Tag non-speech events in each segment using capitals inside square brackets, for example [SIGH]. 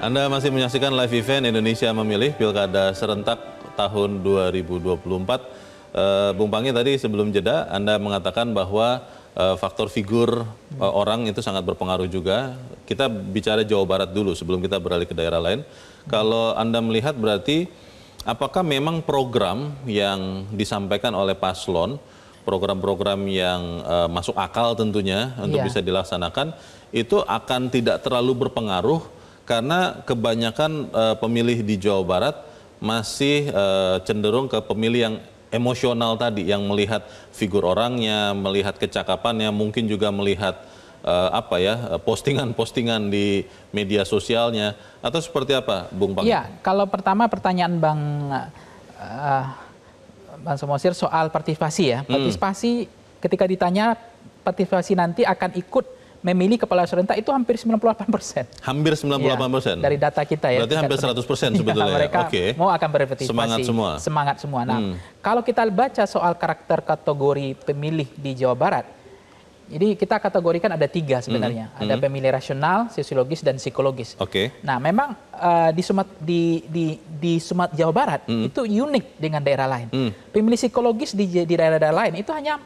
Anda masih menyaksikan live event Indonesia Memilih Pilkada Serentak tahun 2024. Uh, eh, Bung Pangi tadi sebelum jeda Anda mengatakan bahwa eh, faktor figur eh, orang itu sangat berpengaruh juga. Kita bicara Jawa Barat dulu sebelum kita beralih ke daerah lain. Kalau Anda melihat berarti apakah memang program yang disampaikan oleh paslon program-program yang masuk akal tentunya untuk yeah. bisa dilaksanakan itu akan tidak terlalu berpengaruh karena kebanyakan uh, pemilih di Jawa Barat masih uh, cenderung ke pemilih yang emosional tadi yang melihat figur orangnya, melihat kecakapannya, mungkin juga melihat uh, apa ya postingan-postingan di media sosialnya atau seperti apa, Bung Pak? Ya, kalau pertama pertanyaan Bang uh, Bang Somosir soal partisipasi ya, hmm. partisipasi hmm. ketika ditanya partisipasi nanti akan ikut memilih kepala serentak itu hampir 98 persen. Hampir 98 persen? Iya, dari data kita ya. Berarti hampir 100 persen iya, sebetulnya. Ya, mereka okay. mau akan berpartisipasi. Semangat semua. Semangat semua. Nah, hmm. kalau kita baca soal karakter kategori pemilih di Jawa Barat, jadi kita kategorikan ada tiga hmm. sebenarnya. Hmm. Ada pemilih rasional, sosiologis, dan psikologis. Oke. Okay. Nah, memang uh, di Sumat di di di Sumat Jawa Barat hmm. itu unik dengan daerah lain. Hmm. Pemilih psikologis di di daerah-daerah lain itu hanya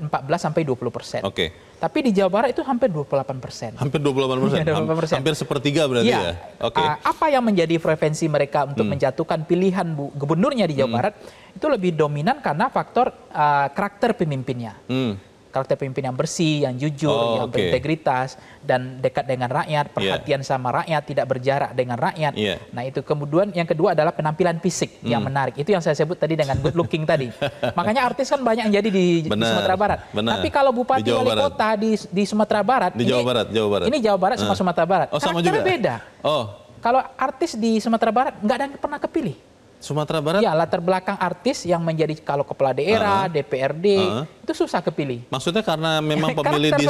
14 sampai 20 persen. Oke. Okay tapi di Jawa Barat itu hampir 28 persen. Hampir 28 persen? Ya, 28 persen. Hampir sepertiga berarti iya. ya. ya? Oke. Okay. Apa yang menjadi frevensi mereka untuk hmm. menjatuhkan pilihan bu, gubernurnya di Jawa hmm. Barat itu lebih dominan karena faktor uh, karakter pemimpinnya. Hmm karakter pemimpin yang bersih, yang jujur, oh, yang okay. berintegritas dan dekat dengan rakyat, perhatian yeah. sama rakyat, tidak berjarak dengan rakyat. Yeah. Nah, itu kemudian yang kedua adalah penampilan fisik mm. yang hmm. menarik. Itu yang saya sebut tadi dengan good looking tadi. [LAUGHS] Makanya artis kan banyak yang jadi di, benar, di Sumatera Barat. Benar. Tapi kalau bupati wali kota di di Sumatera Barat di ini, Jawa Barat, Jawa Barat. Ini Jawa Barat sama uh. Sumatera Barat. Oh, sama beda. Oh. Kalau artis di Sumatera Barat nggak ada yang pernah kepilih. Sumatera Barat? Ya, latar belakang artis yang menjadi kalau kepala daerah, uh -huh. DPRD, uh -huh. itu susah kepilih. Maksudnya karena memang [LAUGHS] pemilih di,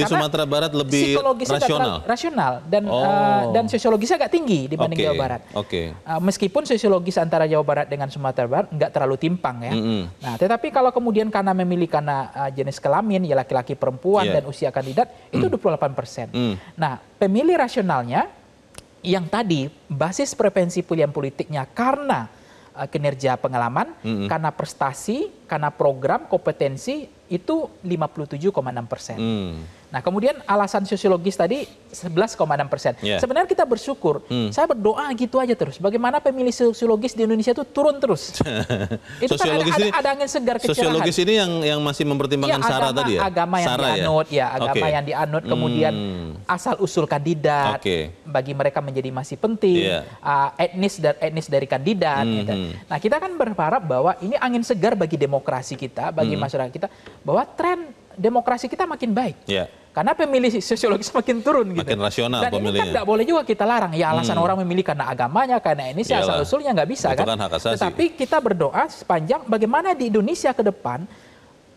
di Sumatera Barat lebih rasional? rasional dan oh. uh, dan sosiologisnya agak tinggi dibanding okay. Jawa Barat. Oke. Okay. Uh, eh, meskipun sosiologis antara Jawa Barat dengan Sumatera Barat nggak terlalu timpang ya. Mm -hmm. Nah, tetapi kalau kemudian karena memilih karena uh, jenis kelamin, ya laki-laki perempuan yeah. dan usia kandidat, mm. itu 28 persen. Mm. Nah, pemilih rasionalnya yang tadi basis prevensi pilihan politiknya karena uh, kinerja pengalaman, mm -hmm. karena prestasi, karena program kompetensi itu 57,6 persen. Mm. Nah, kemudian alasan sosiologis tadi 11,6 persen. Yeah. Sebenarnya kita bersyukur. Hmm. Saya berdoa gitu aja terus. Bagaimana pemilih sosiologis di Indonesia itu turun terus. [LAUGHS] itu kan sosiologis kan ada, ada, ada angin segar kecerahan. Sosiologis ini yang yang masih mempertimbangkan ya, agama, sara tadi ya? Agama yang sara, ya? dianut, ya, ya agama okay. yang dianut. Kemudian hmm. asal-usul kandidat. Okay. Bagi mereka menjadi masih penting. Yeah. Iya. Uh, etnis dan etnis dari kandidat. Hmm. Gitu. Hmm. Nah, kita kan berharap bahwa ini angin segar bagi demokrasi kita, bagi hmm. masyarakat kita. Bahwa tren demokrasi kita makin baik. Yeah. Karena pemilih sosiologis makin turun gitu. makin gitu. rasional Dan kan pemilih. Dan ya. kan tidak boleh juga kita larang. Ya alasan hmm. orang memilih karena agamanya, karena ini sih asal usulnya nggak bisa Itu kan. kan Tetapi kita berdoa sepanjang bagaimana di Indonesia ke depan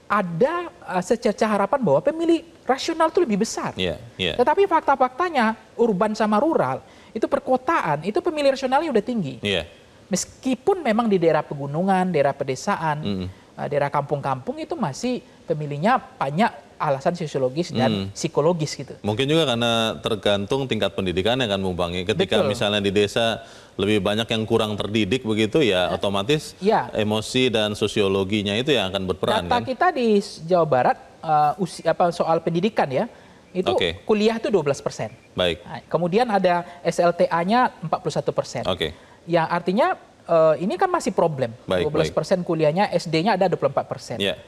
ada uh, secerca harapan bahwa pemilih rasional itu lebih besar. Yeah, yeah. Tetapi fakta-faktanya urban sama rural itu perkotaan itu pemilih rasionalnya udah tinggi. Yeah. Meskipun memang di daerah pegunungan, daerah pedesaan. Mm -hmm Eh, daerah kampung-kampung itu masih pemilihnya banyak alasan sosiologis dan hmm. psikologis gitu. Mungkin juga karena tergantung tingkat pendidikan yang kan Bung ya, Ketika Betul. misalnya di desa lebih banyak yang kurang terdidik begitu ya nah, otomatis ya. emosi dan sosiologinya itu yang akan berperan. Data kan? kita di Jawa Barat uh, usi, apa soal pendidikan ya itu okay. kuliah itu 12 persen. Baik. Nah, kemudian ada SLTA-nya 41 persen. Oke. Okay. Ya artinya uh, ini kan masih problem. Baik, 12 persen kuliahnya, SD-nya ada 24 persen. Ya.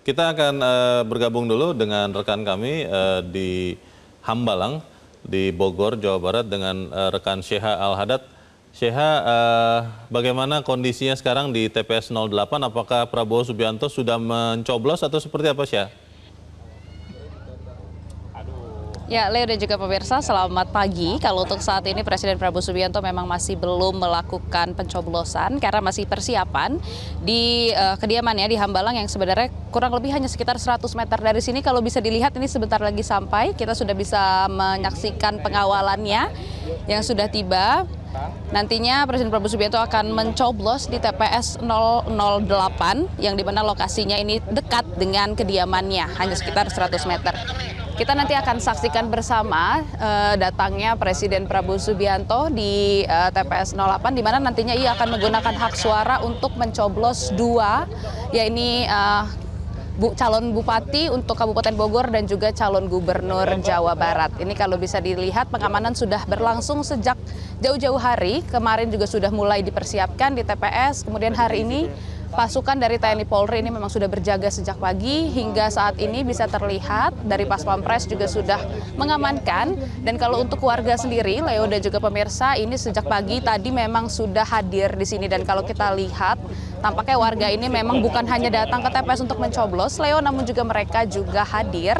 Kita akan uh, bergabung dulu dengan rekan kami uh, di Hambalang, di Bogor, Jawa Barat dengan uh, rekan Syeha Al-Hadad. Syeha, uh, bagaimana kondisinya sekarang di TPS 08? Apakah Prabowo Subianto sudah mencoblos atau seperti apa Syeha? Ya, Leo dan juga pemirsa, selamat pagi. Kalau untuk saat ini Presiden Prabowo Subianto memang masih belum melakukan pencoblosan karena masih persiapan di uh, eh, kediamannya di Hambalang yang sebenarnya kurang lebih hanya sekitar 100 meter dari sini. Kalau bisa dilihat ini sebentar lagi sampai, kita sudah bisa menyaksikan pengawalannya yang sudah tiba. Nantinya Presiden Prabowo Subianto akan mencoblos di TPS 008 yang dimana lokasinya ini dekat dengan kediamannya, hanya sekitar 100 meter. Kita nanti akan saksikan bersama uh, datangnya Presiden Prabowo Subianto di uh, TPS 08 di mana nantinya ia akan menggunakan hak suara untuk mencoblos dua yaitu uh, bu, calon bupati untuk Kabupaten Bogor dan juga calon gubernur Jawa Barat. Ini kalau bisa dilihat pengamanan sudah berlangsung sejak jauh-jauh hari. Kemarin juga sudah mulai dipersiapkan di TPS. Kemudian hari ini Pasukan dari TNI Polri ini memang sudah berjaga sejak pagi hingga saat ini bisa terlihat dari Pas Pampres juga sudah mengamankan dan kalau untuk warga sendiri Leo dan juga pemirsa ini sejak pagi tadi memang sudah hadir di sini dan kalau kita lihat Tampaknya warga ini memang bukan hanya datang ke TPS untuk mencoblos, Leo, namun juga mereka juga hadir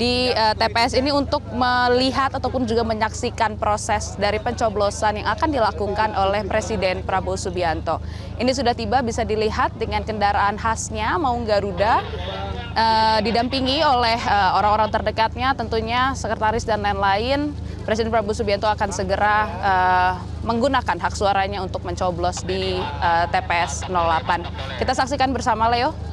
di uh, eh, TPS ini untuk melihat ataupun juga menyaksikan proses dari pencoblosan yang akan dilakukan oleh Presiden Prabowo Subianto. Ini sudah tiba bisa dilihat dengan kendaraan khasnya Maung Garuda uh, didampingi oleh eh, orang-orang uh, orang -orang terdekatnya tentunya sekretaris dan lain-lain Presiden Prabowo Subianto akan segera uh, menggunakan hak suaranya untuk mencoblos di uh, TPS 08. Kita saksikan bersama Leo.